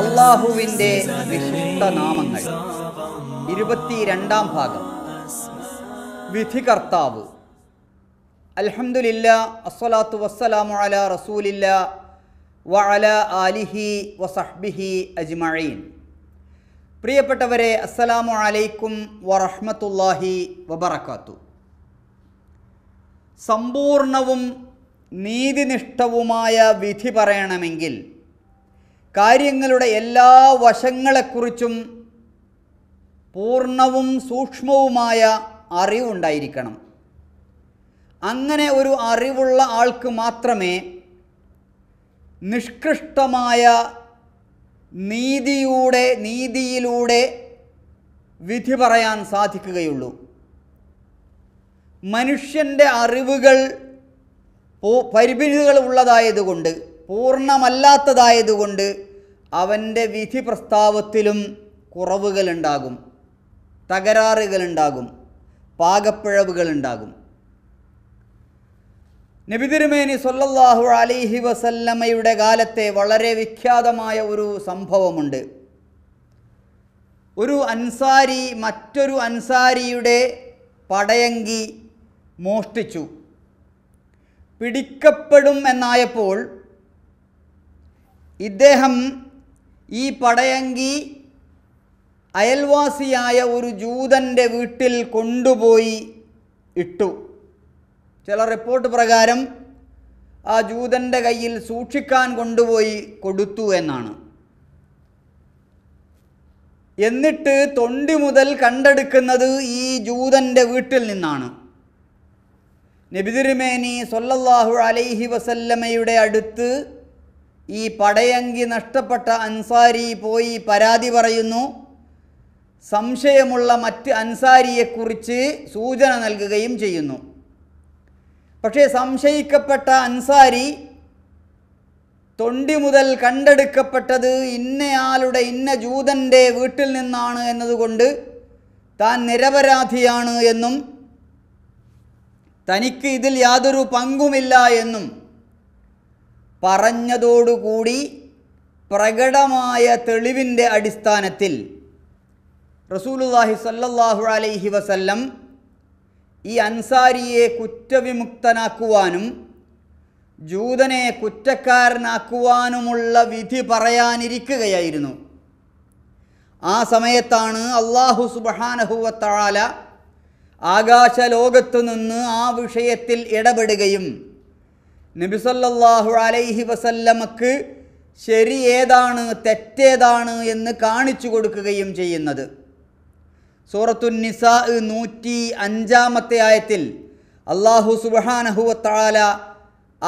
അള്ളാഹുവിന്റെ വിശുദ്ധ നാമങ്ങൾ ഇരുപത്തിരണ്ടാം ഭാഗം വിധികർത്താവ് അൽഹമുല്ല അസ്വലാത്തു വസ്സലാമു അല റസൂലില്ല വ ആലിഹി വസഹ്ബിഹി അജ്മഈൻ പ്രിയപ്പെട്ടവരെ അസ്സലാമു അലൈക്കും വറഹമത്തുല്ലാഹി വബറക്കാത്തു സമ്പൂർണവും നീതിനിഷ്ഠവുമായ വിധി പറയണമെങ്കിൽ കാര്യങ്ങളുടെ എല്ലാ വശങ്ങളെക്കുറിച്ചും പൂർണ്ണവും സൂക്ഷ്മവുമായ അറിവുണ്ടായിരിക്കണം അങ്ങനെ ഒരു അറിവുള്ള ആൾക്ക് മാത്രമേ നിഷ്കൃഷ്ടമായ നീതിയുടെ നീതിയിലൂടെ വിധി പറയാൻ സാധിക്കുകയുള്ളൂ മനുഷ്യൻ്റെ അറിവുകൾ പരിമിതികൾ ഉള്ളതായതുകൊണ്ട് പൂർണ്ണമല്ലാത്തതായതുകൊണ്ട് അവൻ്റെ വിധി പ്രസ്താവത്തിലും കുറവുകളുണ്ടാകും തകരാറുകളുണ്ടാകും പാകപ്പിഴവുകളുണ്ടാകും നബിതിരുമേനി സൊല്ലാഹു അലിഹി വസല്ലമ്മയുടെ കാലത്തെ വളരെ വിഖ്യാതമായ ഒരു സംഭവമുണ്ട് ഒരു അൻസാരി മറ്റൊരു അൻസാരിയുടെ പടയങ്കി മോഷ്ടിച്ചു പിടിക്കപ്പെടും എന്നായപ്പോൾ ഇദ്ദേഹം ഈ പടയങ്കി അയൽവാസിയായ ഒരു ജൂതൻ്റെ വീട്ടിൽ കൊണ്ടുപോയി ഇട്ടു ചില റിപ്പോർട്ട് പ്രകാരം ആ ജൂതൻ്റെ കയ്യിൽ സൂക്ഷിക്കാൻ കൊണ്ടുപോയി കൊടുത്തു എന്നാണ് എന്നിട്ട് തൊണ്ടി മുതൽ കണ്ടെടുക്കുന്നത് ഈ ജൂതൻ്റെ വീട്ടിൽ നിന്നാണ് നബിതിരുമേനി സൊല്ലാഹു അലൈഹി വസല്ലമയുടെ അടുത്ത് ഈ പടയങ്കി നഷ്ടപ്പെട്ട അൻസാരി പോയി പരാതി പറയുന്നു സംശയമുള്ള മറ്റ് അൻസാരിയെക്കുറിച്ച് സൂചന നൽകുകയും ചെയ്യുന്നു പക്ഷേ സംശയിക്കപ്പെട്ട അൻസാരി തൊണ്ടി മുതൽ കണ്ടെടുക്കപ്പെട്ടത് ഇന്നയാളുടെ ഇന്ന ജൂതൻ്റെ വീട്ടിൽ നിന്നാണ് എന്നതുകൊണ്ട് താൻ നിരപരാധിയാണ് എന്നും തനിക്ക് ഇതിൽ യാതൊരു പങ്കുമില്ല എന്നും പറഞ്ഞതോടുകൂടി പ്രകടമായ തെളിവിൻ്റെ അടിസ്ഥാനത്തിൽ റസൂലുല്ലാഹി സല്ലാഹു അലൈഹി വസല്ലം ഈ അൻസാരിയെ കുറ്റവിമുക്തനാക്കുവാനും ജൂതനെ കുറ്റക്കാരനാക്കുവാനുമുള്ള വിധി പറയാനിരിക്കുകയായിരുന്നു ആ സമയത്താണ് അള്ളാഹു സുബാനഹുവത്താല ആകാശലോകത്തു നിന്ന് ആ വിഷയത്തിൽ ഇടപെടുകയും നബിസല്ലാഹു അലൈഹി വസല്ലമക്ക് ശരി ഏതാണ് തെറ്റേതാണ് എന്ന് കാണിച്ചു കൊടുക്കുകയും ചെയ്യുന്നത് നിസാ നൂറ്റി അഞ്ചാമത്തെ ആയത്തിൽ അള്ളാഹു സുബഹാനഹുവത്താല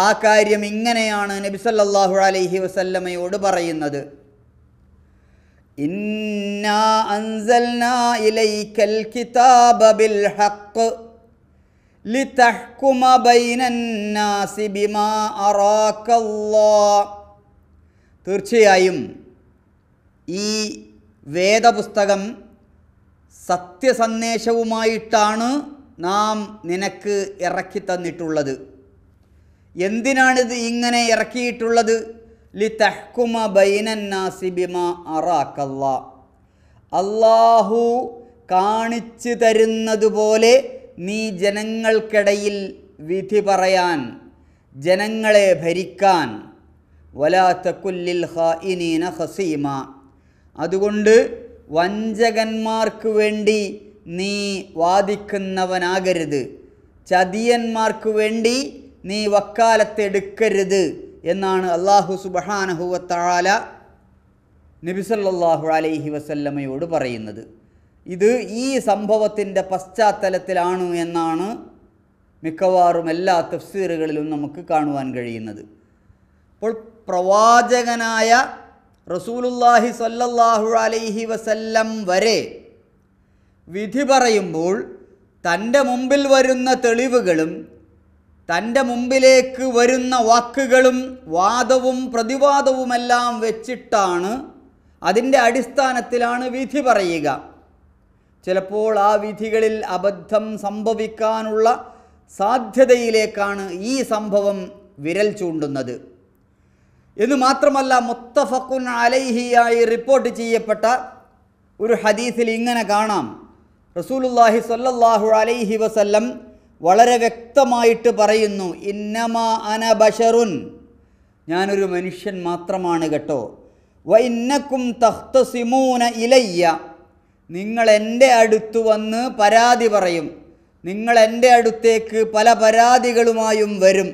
ആ കാര്യം ഇങ്ങനെയാണ് നബിസല്ലാഹു അലൈഹി വസല്ലമയോട് പറയുന്നത് ഇന്നാ അൻസൽനാ ഇലൈക്കൽ കിതാബ ബിൽ ഹഖ് ലിതഹ്കുമ ബൈനന്നാസി ബിമാ അറാക്കല്ലാഹ് തീർച്ചയായും ഈ വേദപുസ്തകം സത്യസന്ദേശവുമായിട്ടാണ് നാം നിനക്ക് ഇറക്കി തന്നിട്ടുള്ളത് എന്തിനാണിത് ഇങ്ങനെ ഇറക്കിയിട്ടുള്ളത് അള്ളാഹു കാണിച്ചു തരുന്നതുപോലെ നീ ജനങ്ങൾക്കിടയിൽ വിധി പറയാൻ ജനങ്ങളെ ഭരിക്കാൻ വലാത്തക്കുല്ലിൽഹീമ അതുകൊണ്ട് വഞ്ചകന്മാർക്ക് വേണ്ടി നീ വാദിക്കുന്നവനാകരുത് ചതിയന്മാർക്ക് വേണ്ടി നീ വക്കാലത്തെടുക്കരുത് എന്നാണ് അള്ളാഹു സുബഹാനഹുവത്താല നബിസല്ലാഹു അലൈഹി വസല്ലമയോട് പറയുന്നത് ഇത് ഈ സംഭവത്തിൻ്റെ പശ്ചാത്തലത്തിലാണ് എന്നാണ് മിക്കവാറും എല്ലാ തഫ്സീറുകളിലും നമുക്ക് കാണുവാൻ കഴിയുന്നത് അപ്പോൾ പ്രവാചകനായ റസൂലുല്ലാഹി സല്ലല്ലാഹു അലൈഹി വസല്ലം വരെ വിധി പറയുമ്പോൾ തൻ്റെ മുമ്പിൽ വരുന്ന തെളിവുകളും തൻ്റെ മുമ്പിലേക്ക് വരുന്ന വാക്കുകളും വാദവും പ്രതിവാദവുമെല്ലാം വെച്ചിട്ടാണ് അതിൻ്റെ അടിസ്ഥാനത്തിലാണ് വിധി പറയുക ചിലപ്പോൾ ആ വിധികളിൽ അബദ്ധം സംഭവിക്കാനുള്ള സാധ്യതയിലേക്കാണ് ഈ സംഭവം വിരൽ ചൂണ്ടുന്നത് എന്ന് മാത്രമല്ല മുത്തഫക്കുൻ അലൈഹിയായി റിപ്പോർട്ട് ചെയ്യപ്പെട്ട ഒരു ഹദീസിൽ ഇങ്ങനെ കാണാം റസൂലുല്ലാഹി സല്ലാഹു അലൈഹി വസല്ലം വളരെ വ്യക്തമായിട്ട് പറയുന്നു ഇന്നമ അന ബഷറുൻ ഞാനൊരു മനുഷ്യൻ മാത്രമാണ് കേട്ടോ വ ഇന്നക്കും തഹ്തസിമൂന ഇലയ്യ നിങ്ങൾ എൻ്റെ അടുത്ത് വന്ന് പരാതി പറയും നിങ്ങൾ എൻ്റെ അടുത്തേക്ക് പല പരാതികളുമായും വരും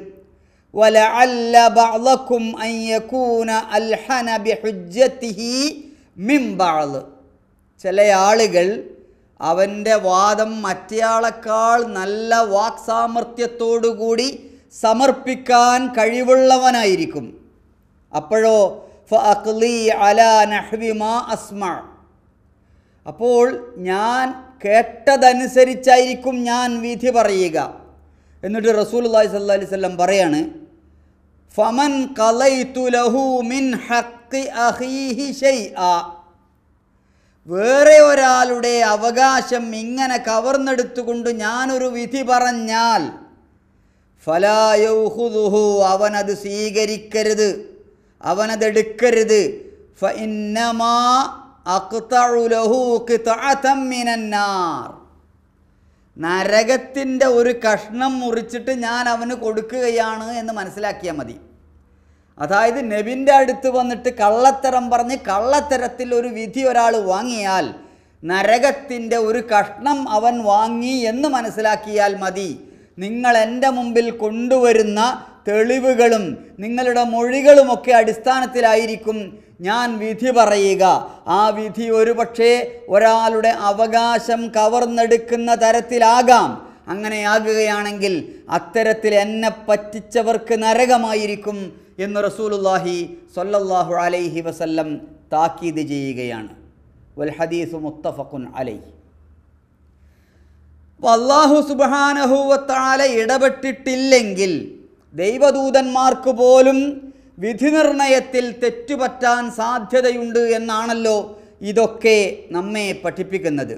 വല അല്ല ബാളക്കും അയ്യക്കൂന അൽഹന ബിഹുജ്ജത്തിഹി മിംബാള് ചില ആളുകൾ അവൻ്റെ വാദം മറ്റയാളെക്കാൾ നല്ല വാക്സാമർത്ഥ്യത്തോടുകൂടി സമർപ്പിക്കാൻ കഴിവുള്ളവനായിരിക്കും അപ്പോഴോ ഫലി അല മാ അസ്മ അപ്പോൾ ഞാൻ കേട്ടതനുസരിച്ചായിരിക്കും ഞാൻ വിധി പറയുക എന്നിട്ട് റസൂൽ അള്ളഹി സല്ലാ അലൈഹി സ്വല്ലം പറയാണ് ഫമൻ കലൈ ലഹു മിൻ ഹക്കി അഹീഹി ഷെയ് ആ വേറെ ഒരാളുടെ അവകാശം ഇങ്ങനെ കവർന്നെടുത്തുകൊണ്ട് ഞാനൊരു വിധി പറഞ്ഞാൽ ഫലായൗഹുദുഹു അവനത് സ്വീകരിക്കരുത് അവനതെടുക്കരുത് ഫഇന്നമാ നരകത്തിൻ്റെ ഒരു കഷ്ണം മുറിച്ചിട്ട് ഞാൻ അവന് കൊടുക്കുകയാണ് എന്ന് മനസ്സിലാക്കിയാൽ മതി അതായത് നബിൻ്റെ അടുത്ത് വന്നിട്ട് കള്ളത്തരം പറഞ്ഞ് കള്ളത്തരത്തിൽ ഒരു വിധി ഒരാൾ വാങ്ങിയാൽ നരകത്തിൻ്റെ ഒരു കഷ്ണം അവൻ വാങ്ങി എന്ന് മനസ്സിലാക്കിയാൽ മതി നിങ്ങൾ എൻ്റെ മുമ്പിൽ കൊണ്ടുവരുന്ന തെളിവുകളും നിങ്ങളുടെ മൊഴികളുമൊക്കെ അടിസ്ഥാനത്തിലായിരിക്കും ഞാൻ വിധി പറയുക ആ വിധി ഒരുപക്ഷേ ഒരാളുടെ അവകാശം കവർന്നെടുക്കുന്ന തരത്തിലാകാം അങ്ങനെയാകുകയാണെങ്കിൽ അത്തരത്തിൽ എന്നെ പറ്റിച്ചവർക്ക് നരകമായിരിക്കും എന്ന് റസൂലുല്ലാഹി സൊല്ലാഹു അലൈഹി വസല്ലം താക്കീത് ചെയ്യുകയാണ് വൽ ഹദീസ് മുത്തഫഖുൻ അലൈ അപ്പോൾ അള്ളാഹു സുബാനഹുവത്താല ഇടപെട്ടിട്ടില്ലെങ്കിൽ ദൈവദൂതന്മാർക്ക് പോലും വിധി നിർണയത്തിൽ തെറ്റുപറ്റാൻ സാധ്യതയുണ്ട് എന്നാണല്ലോ ഇതൊക്കെ നമ്മെ പഠിപ്പിക്കുന്നത്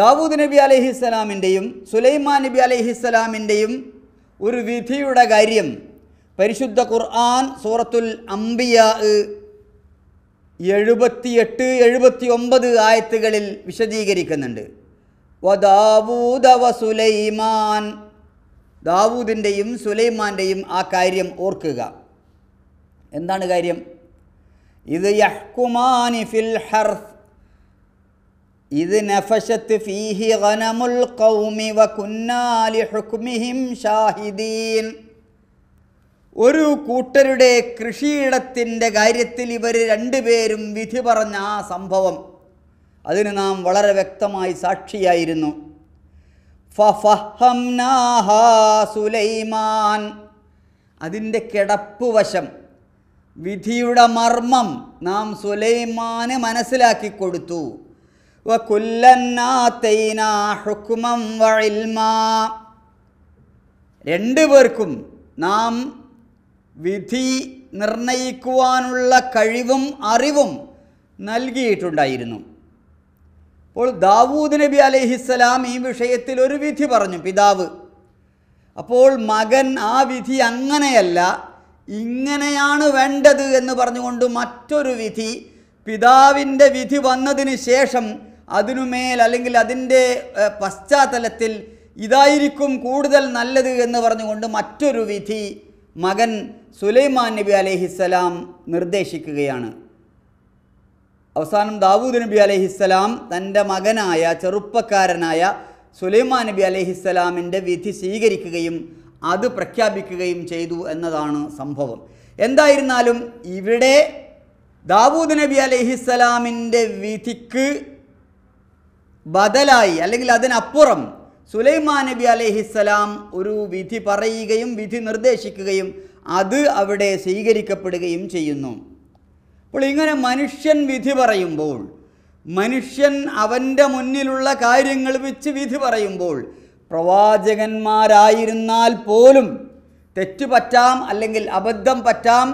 ദാവൂദ് നബി അലഹിസ്സലാമിൻ്റെയും സുലൈമാൻ നബി അലഹിസ്സലാമിൻ്റെയും ഒരു വിധിയുടെ കാര്യം പരിശുദ്ധ ഖുർആൻ സൂറത്തുൽ അംബിയ എഴുപത്തിയെട്ട് എഴുപത്തി ഒമ്പത് ആയത്തുകളിൽ വിശദീകരിക്കുന്നുണ്ട് വദാവൂദ വസുലൈമാൻ ദാവൂദിൻ്റെയും സുലൈമാൻ്റെയും ആ കാര്യം ഓർക്കുക എന്താണ് കാര്യം ഇത് യഹ്കുമാനി ഫിൽ ഹർഫ് ഇത് നഫഷത്ത് ഫീഹി ഗനമുൽ ഖൗമി വ കുന്നാലി ഹുക്മിഹിം ഷാഹിദീൻ ഒരു കൂട്ടരുടെ കൃഷിയിടത്തിൻ്റെ കാര്യത്തിൽ ഇവർ രണ്ടുപേരും വിധി പറഞ്ഞ ആ സംഭവം അതിന് നാം വളരെ വ്യക്തമായി സാക്ഷിയായിരുന്നു സുലൈമാൻ അതിൻ്റെ കിടപ്പുവശം വിധിയുടെ മർമ്മം നാം സുലൈമാന് മനസ്സിലാക്കി കൊടുത്തു രണ്ടു പേർക്കും നാം വിധി നിർണയിക്കുവാനുള്ള കഴിവും അറിവും നൽകിയിട്ടുണ്ടായിരുന്നു അപ്പോൾ ദാവൂദ് നബി അലഹിസ്സലാം ഈ വിഷയത്തിൽ ഒരു വിധി പറഞ്ഞു പിതാവ് അപ്പോൾ മകൻ ആ വിധി അങ്ങനെയല്ല ഇങ്ങനെയാണ് വേണ്ടത് എന്ന് പറഞ്ഞുകൊണ്ട് മറ്റൊരു വിധി പിതാവിൻ്റെ വിധി വന്നതിന് ശേഷം അതിനുമേൽ അല്ലെങ്കിൽ അതിൻ്റെ പശ്ചാത്തലത്തിൽ ഇതായിരിക്കും കൂടുതൽ നല്ലത് എന്ന് പറഞ്ഞുകൊണ്ട് മറ്റൊരു വിധി മകൻ സുലൈമാൻ നബി അലഹിസ്സലാം നിർദ്ദേശിക്കുകയാണ് അവസാനം ദാവൂദ് നബി അലഹിസ്സലാം തൻ്റെ മകനായ ചെറുപ്പക്കാരനായ സുലൈമാൻ നബി അലഹിസ്സലാമിൻ്റെ വിധി സ്വീകരിക്കുകയും അത് പ്രഖ്യാപിക്കുകയും ചെയ്തു എന്നതാണ് സംഭവം എന്തായിരുന്നാലും ഇവിടെ ദാവൂദ് നബി അലഹിസ്സലാമിൻ്റെ വിധിക്ക് ബദലായി അല്ലെങ്കിൽ അതിനപ്പുറം സുലൈമാൻ നബി അലഹിസ്സലാം ഒരു വിധി പറയുകയും വിധി നിർദ്ദേശിക്കുകയും അത് അവിടെ സ്വീകരിക്കപ്പെടുകയും ചെയ്യുന്നു അപ്പോൾ ഇങ്ങനെ മനുഷ്യൻ വിധി പറയുമ്പോൾ മനുഷ്യൻ അവൻ്റെ മുന്നിലുള്ള കാര്യങ്ങൾ വെച്ച് വിധി പറയുമ്പോൾ പ്രവാചകന്മാരായിരുന്നാൽ പോലും തെറ്റു പറ്റാം അല്ലെങ്കിൽ അബദ്ധം പറ്റാം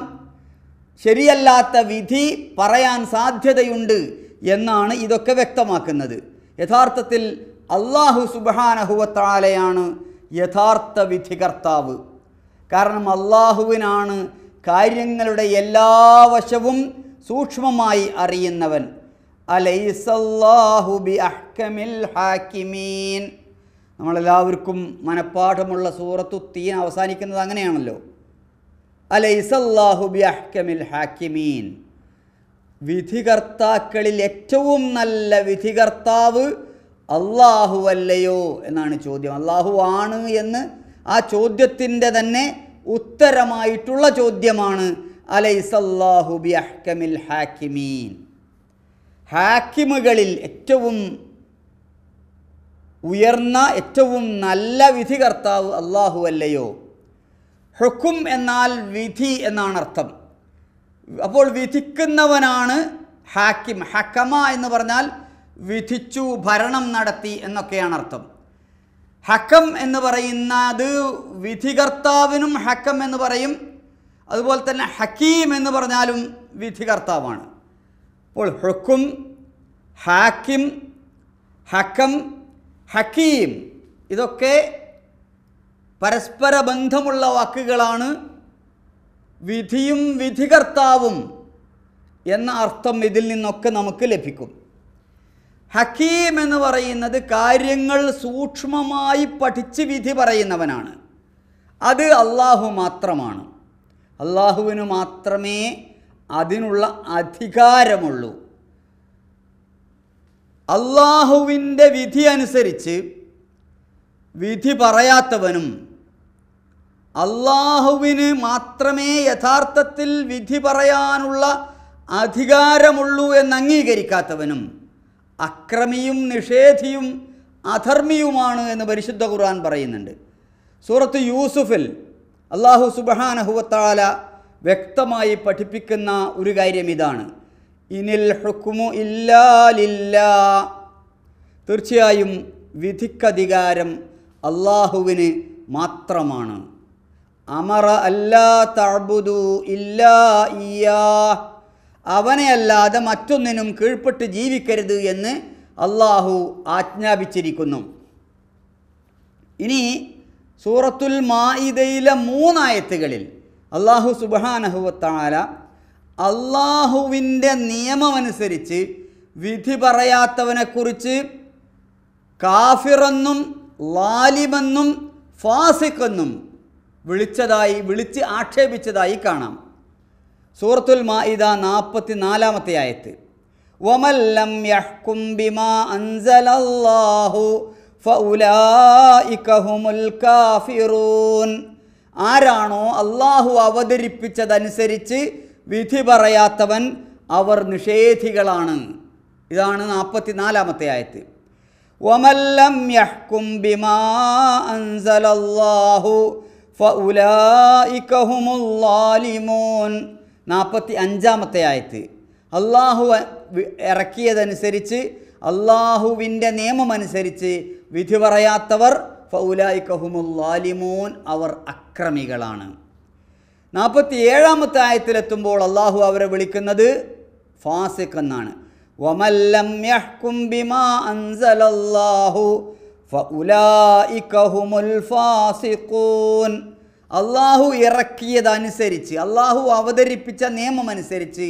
ശരിയല്ലാത്ത വിധി പറയാൻ സാധ്യതയുണ്ട് എന്നാണ് ഇതൊക്കെ വ്യക്തമാക്കുന്നത് യഥാർത്ഥത്തിൽ അള്ളാഹു സുബാനഹുവത്താലയാണ് യഥാർത്ഥ വിധികർത്താവ് കാരണം അള്ളാഹുവിനാണ് കാര്യങ്ങളുടെ എല്ലാ വശവും സൂക്ഷ്മമായി അറിയുന്നവൻ ബി അഹ്കമിൽ ഹാക്കിമീൻ നമ്മളെല്ലാവർക്കും മനഃപ്പാഠമുള്ള സൂറത്തു തീൻ അവസാനിക്കുന്നത് അങ്ങനെയാണല്ലോ ബി അഹ്കമിൽ ഹാക്കിമീൻ വിധികർത്താക്കളിൽ ഏറ്റവും നല്ല വിധികർത്താവ് അല്ലയോ എന്നാണ് ചോദ്യം അള്ളാഹു ആണ് എന്ന് ആ ചോദ്യത്തിൻ്റെ തന്നെ ഉത്തരമായിട്ടുള്ള ചോദ്യമാണ് അലൈസല്ലാഹു ബി അഹ്കമിൽ ഹാക്കിമീൻ ഹാക്കിമുകളിൽ ഏറ്റവും ഉയർന്ന ഏറ്റവും നല്ല വിധികർത്താവ് അള്ളാഹു അല്ലയോ ഹുക്കും എന്നാൽ വിധി എന്നാണ് അർത്ഥം അപ്പോൾ വിധിക്കുന്നവനാണ് ഹാക്കിം ഹക്കമ എന്ന് പറഞ്ഞാൽ വിധിച്ചു ഭരണം നടത്തി എന്നൊക്കെയാണ് അർത്ഥം ഹക്കം എന്ന് പറയുന്നത് വിധികർത്താവിനും ഹക്കം എന്ന് പറയും അതുപോലെ തന്നെ ഹക്കീം എന്ന് പറഞ്ഞാലും വിധികർത്താവാണ് അപ്പോൾ ഹുക്കും ഹാക്കിം ഹക്കം ഹക്കീം ഇതൊക്കെ പരസ്പര ബന്ധമുള്ള വാക്കുകളാണ് വിധിയും വിധികർത്താവും എന്ന അർത്ഥം ഇതിൽ നിന്നൊക്കെ നമുക്ക് ലഭിക്കും ഹക്കീം എന്ന് പറയുന്നത് കാര്യങ്ങൾ സൂക്ഷ്മമായി പഠിച്ച് വിധി പറയുന്നവനാണ് അത് അള്ളാഹു മാത്രമാണ് അള്ളാഹുവിന് മാത്രമേ അതിനുള്ള അധികാരമുള്ളൂ അള്ളാഹുവിൻ്റെ വിധി അനുസരിച്ച് വിധി പറയാത്തവനും അള്ളാഹുവിന് മാത്രമേ യഥാർത്ഥത്തിൽ വിധി പറയാനുള്ള അധികാരമുള്ളൂ എന്ന് അംഗീകരിക്കാത്തവനും അക്രമിയും നിഷേധിയും അധർമ്മിയുമാണ് എന്ന് പരിശുദ്ധ ഖുർആൻ പറയുന്നുണ്ട് സൂറത്ത് യൂസുഫിൽ അള്ളാഹു സുബഹാനഹുവത്താല വ്യക്തമായി പഠിപ്പിക്കുന്ന ഒരു കാര്യം ഇതാണ് ഇനിൽ ഹുക്കുമു ഇല്ലാലില്ല തീർച്ചയായും വിധിക്കധികാരം അള്ളാഹുവിന് മാത്രമാണ് അമറ അല്ലാ തഴബുദു ഇല്ലാ ഇയാ അവനെ അല്ലാതെ മറ്റൊന്നിനും കീഴ്പ്പെട്ട് ജീവിക്കരുത് എന്ന് അള്ളാഹു ആജ്ഞാപിച്ചിരിക്കുന്നു ഇനി സൂറത്തുൽ മായിദയിലെ മൂന്നായത്തുകളിൽ അള്ളാഹു സുബാനഹുവത്താല അള്ളാഹുവിൻ്റെ നിയമമനുസരിച്ച് വിധി പറയാത്തവനെക്കുറിച്ച് കാഫിറെന്നും ലാലിമെന്നും ഫാസിക്കെന്നും വിളിച്ചതായി വിളിച്ച് ആക്ഷേപിച്ചതായി കാണാം സൂറത്തുൽ മാഇദ നാൽപ്പത്തി നാലാമത്തെ ആയത്ത് ഒമല്ലം യഹ്കും ബിമാ അൻസലല്ലാഹു കാഫിറൂൻ ആരാണോ അള്ളാഹു അവതരിപ്പിച്ചതനുസരിച്ച് വിധി പറയാത്തവൻ അവർ നിഷേധികളാണ് ഇതാണ് നാൽപ്പത്തി നാലാമത്തെ ആയത്ത് ഒമല്ലം യഹ്കും ബിമാ അൻസലല്ലാഹു ഫുലായിക്കഹുമുല്ലാലിമോൻ നാൽപ്പത്തി അഞ്ചാമത്തെ ആയത്ത് അള്ളാഹു ഇറക്കിയതനുസരിച്ച് അള്ളാഹുവിൻ്റെ നിയമമനുസരിച്ച് വിധി പറയാത്തവർ ഫൗലായിക്കഹുമുല്ലാലിമോൻ അവർ അക്രമികളാണ് നാൽപ്പത്തി ഏഴാമത്തെ ആയത്തിലെത്തുമ്പോൾ അള്ളാഹു അവരെ വിളിക്കുന്നത് ഫാസിഖ് എന്നാണ് വമല്ലം യഹ്കും ബിമാ അൻസലല്ലാഹു അള്ളാഹു ഇറക്കിയതനുസരിച്ച് അള്ളാഹു അവതരിപ്പിച്ച നിയമമനുസരിച്ച്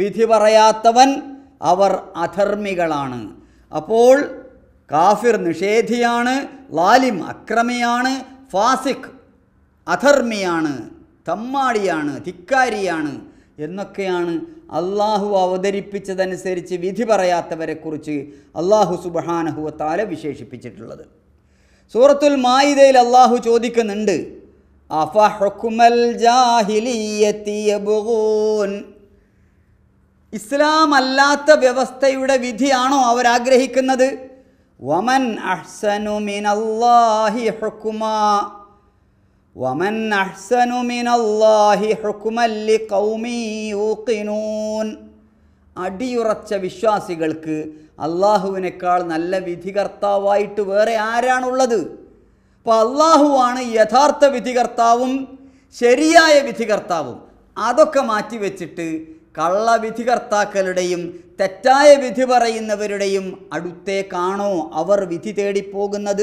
വിധി പറയാത്തവൻ അവർ അധർമ്മികളാണ് അപ്പോൾ കാഫിർ നിഷേധിയാണ് ലാലിം അക്രമിയാണ് ഫാസിഖ് അധർമ്മിയാണ് തമ്മാടിയാണ് ധിക്കാരിയാണ് എന്നൊക്കെയാണ് അള്ളാഹു അവതരിപ്പിച്ചതനുസരിച്ച് വിധി പറയാത്തവരെക്കുറിച്ച് അള്ളാഹു സുബഹാനഹുവത്താല വിശേഷിപ്പിച്ചിട്ടുള്ളത് സൂറത്തുൽ മായിദയിൽ അള്ളാഹു ചോദിക്കുന്നുണ്ട് ഇസ്ലാം അല്ലാത്ത വ്യവസ്ഥയുടെ വിധിയാണോ അവരാഗ്രഹിക്കുന്നത് വമൻ അഹ്സനു മിനല്ലാഹി ഹുക്കുമാ വമൻ അഹ്സനു മിനല്ലാഹി ഹുക്മല്ലി കൗമി യൂക്കിനൂൻ അടിയുറച്ച വിശ്വാസികൾക്ക് അള്ളാഹുവിനേക്കാൾ നല്ല വിധികർത്താവായിട്ട് വേറെ ആരാണുള്ളത് അപ്പോൾ അള്ളാഹുവാണ് യഥാർത്ഥ വിധികർത്താവും ശരിയായ വിധികർത്താവും അതൊക്കെ മാറ്റിവെച്ചിട്ട് വിധികർത്താക്കളുടെയും തെറ്റായ വിധി പറയുന്നവരുടെയും അടുത്തേക്കാണോ അവർ വിധി തേടിപ്പോകുന്നത്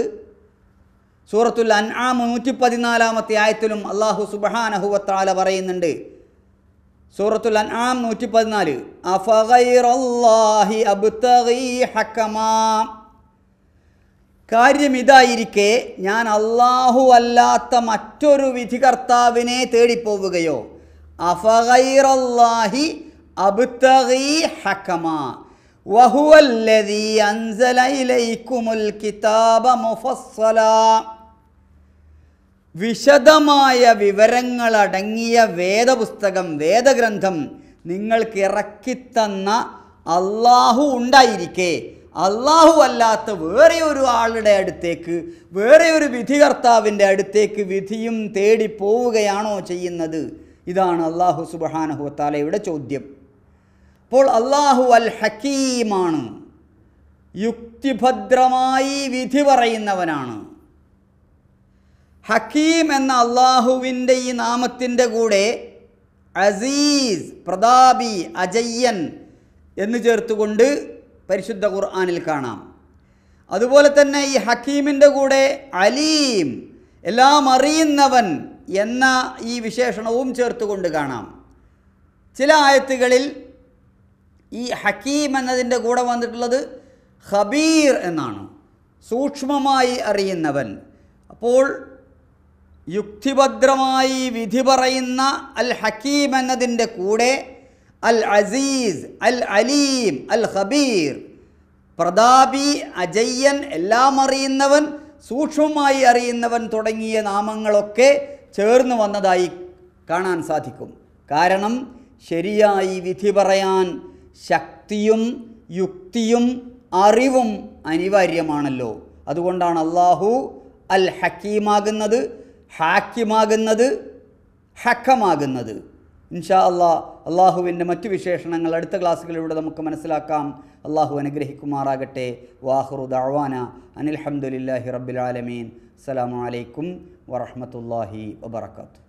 സൂറത്തുൽ അൻആം നൂറ്റി പതിനാലാമത്തെ ആയത്തിലും അള്ളാഹു സുബാനഹുവത്താല പറയുന്നുണ്ട് സൂറത്തുൽ അൻആം നൂറ്റി പതിനാല് കാര്യം ഇതായിരിക്കെ ഞാൻ അള്ളാഹു അല്ലാത്ത മറ്റൊരു വിധികർത്താവിനെ തേടിപ്പോവുകയോ അഫഗൈറല്ലാഹി അബ്തഗി ഹക്കമ വഹുവല്ലദീ അൻസല കിതാബ മുഫസ്സല വിശദമായ വിവരങ്ങളടങ്ങിയ വേദപുസ്തകം വേദഗ്രന്ഥം നിങ്ങൾക്ക് ഇറക്കിത്തന്ന അള്ളാഹു ഉണ്ടായിരിക്കെ അള്ളാഹു അല്ലാത്ത വേറെ ഒരു ആളുടെ അടുത്തേക്ക് വേറെ ഒരു വിധികർത്താവിൻ്റെ അടുത്തേക്ക് വിധിയും തേടി പോവുകയാണോ ചെയ്യുന്നത് ഇതാണ് അള്ളാഹു സുബഹാനഹുത്താലയുടെ ചോദ്യം അപ്പോൾ അള്ളാഹു അൽ ഹക്കീമാണ് യുക്തിഭദ്രമായി വിധി പറയുന്നവനാണ് ഹക്കീം എന്ന അള്ളാഹുവിൻ്റെ ഈ നാമത്തിൻ്റെ കൂടെ അസീസ് പ്രതാപി അജയ്യൻ എന്ന് ചേർത്തുകൊണ്ട് പരിശുദ്ധ ഖുർആാനിൽ കാണാം അതുപോലെ തന്നെ ഈ ഹക്കീമിൻ്റെ കൂടെ അലീം എല്ലാം അറിയുന്നവൻ എന്ന ഈ വിശേഷണവും ചേർത്തുകൊണ്ട് കാണാം ചില ആയത്തുകളിൽ ഈ ഹക്കീം എന്നതിൻ്റെ കൂടെ വന്നിട്ടുള്ളത് ഹബീർ എന്നാണ് സൂക്ഷ്മമായി അറിയുന്നവൻ അപ്പോൾ യുക്തിഭദ്രമായി വിധി പറയുന്ന അൽ ഹക്കീം എന്നതിൻ്റെ കൂടെ അൽ അസീസ് അൽ അലീം അൽ ഹബീർ പ്രതാപി അജയ്യൻ എല്ലാം അറിയുന്നവൻ സൂക്ഷ്മമായി അറിയുന്നവൻ തുടങ്ങിയ നാമങ്ങളൊക്കെ ചേർന്ന് വന്നതായി കാണാൻ സാധിക്കും കാരണം ശരിയായി വിധി പറയാൻ ശക്തിയും യുക്തിയും അറിവും അനിവാര്യമാണല്ലോ അതുകൊണ്ടാണ് അള്ളാഹു അൽ ഹക്കീമാകുന്നത് ഹാക്കിമാകുന്നത് ഹക്കമാകുന്നത് ഇൻഷാ അള്ളാ അള്ളാഹുവിൻ്റെ മറ്റു വിശേഷണങ്ങൾ അടുത്ത ക്ലാസ്സുകളിലൂടെ നമുക്ക് മനസ്സിലാക്കാം അള്ളാഹു അനുഗ്രഹിക്കുമാറാകട്ടെ വാഹുറു ദഅവാന അനിൽഹമുല്ലാഹി അസ്സാം വലൈക്കും വറഹമത്തല്ലാഹി വാത്തു